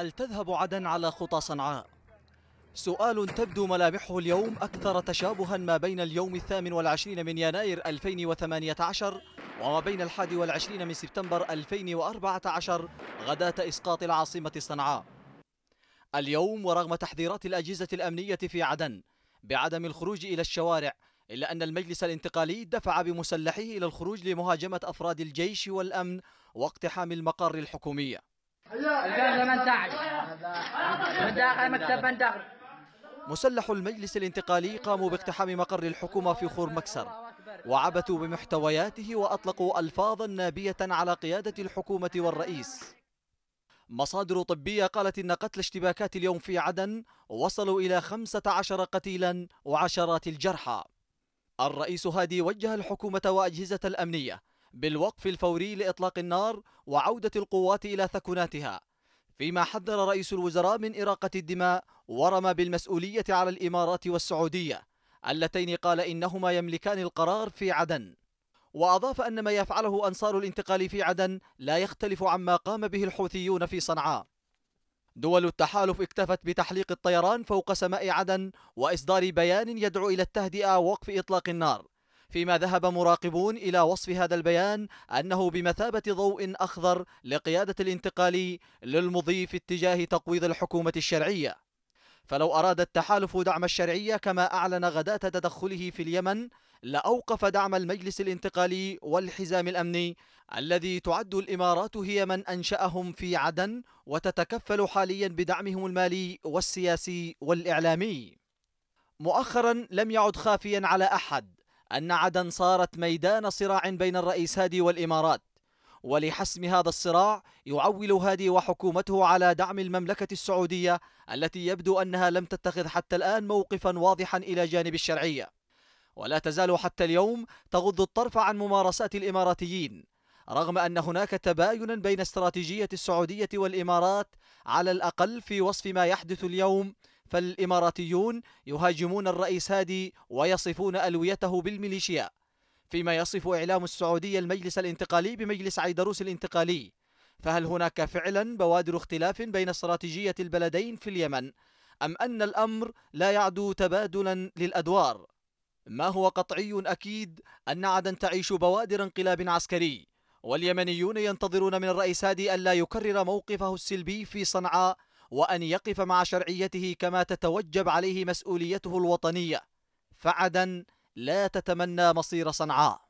هل تذهب عدن على خطى صنعاء؟ سؤال تبدو ملامحه اليوم أكثر تشابها ما بين اليوم الثامن والعشرين من يناير 2018 وما بين الحادي والعشرين من سبتمبر 2014 غداة إسقاط العاصمة صنعاء اليوم ورغم تحذيرات الأجهزة الأمنية في عدن بعدم الخروج إلى الشوارع إلا أن المجلس الانتقالي دفع بمسلحه إلى الخروج لمهاجمة أفراد الجيش والأمن واقتحام المقر الحكومية مسلح المجلس الانتقالي قاموا باقتحام مقر الحكومة في خور مكسر وعبثوا بمحتوياته وأطلقوا ألفاظا نابية على قيادة الحكومة والرئيس مصادر طبية قالت إن قتل اشتباكات اليوم في عدن وصلوا إلى 15 قتيلا وعشرات الجرحى الرئيس هادي وجه الحكومة وأجهزة الأمنية بالوقف الفوري لإطلاق النار وعودة القوات إلى ثكناتها فيما حذر رئيس الوزراء من إراقة الدماء ورمى بالمسؤولية على الإمارات والسعودية اللتين قال إنهما يملكان القرار في عدن وأضاف أن ما يفعله أنصار الانتقال في عدن لا يختلف عما قام به الحوثيون في صنعاء دول التحالف اكتفت بتحليق الطيران فوق سماء عدن وإصدار بيان يدعو إلى التهدئة ووقف إطلاق النار فيما ذهب مراقبون إلى وصف هذا البيان أنه بمثابة ضوء أخضر لقيادة الانتقالي للمضي في اتجاه تقويض الحكومة الشرعية فلو أراد التحالف دعم الشرعية كما أعلن غداة تدخله في اليمن لأوقف دعم المجلس الانتقالي والحزام الأمني الذي تعد الإمارات هي من أنشأهم في عدن وتتكفل حاليا بدعمهم المالي والسياسي والإعلامي مؤخرا لم يعد خافيا على أحد أن عدن صارت ميدان صراع بين الرئيس هادي والإمارات ولحسم هذا الصراع يعول هادي وحكومته على دعم المملكة السعودية التي يبدو أنها لم تتخذ حتى الآن موقفا واضحا إلى جانب الشرعية ولا تزال حتى اليوم تغض الطرف عن ممارسات الإماراتيين رغم أن هناك تباينا بين استراتيجية السعودية والإمارات على الأقل في وصف ما يحدث اليوم فالإماراتيون يهاجمون الرئيس هادي ويصفون ألويته بالميليشيا فيما يصف إعلام السعودية المجلس الانتقالي بمجلس عيدروس الانتقالي فهل هناك فعلا بوادر اختلاف بين استراتيجية البلدين في اليمن أم أن الأمر لا يعدو تبادلا للأدوار ما هو قطعي أكيد أن عدن تعيش بوادر انقلاب عسكري واليمنيون ينتظرون من الرئيس هادي ألا يكرر موقفه السلبي في صنعاء وأن يقف مع شرعيته كما تتوجب عليه مسؤوليته الوطنية فعدا لا تتمنى مصير صنعاء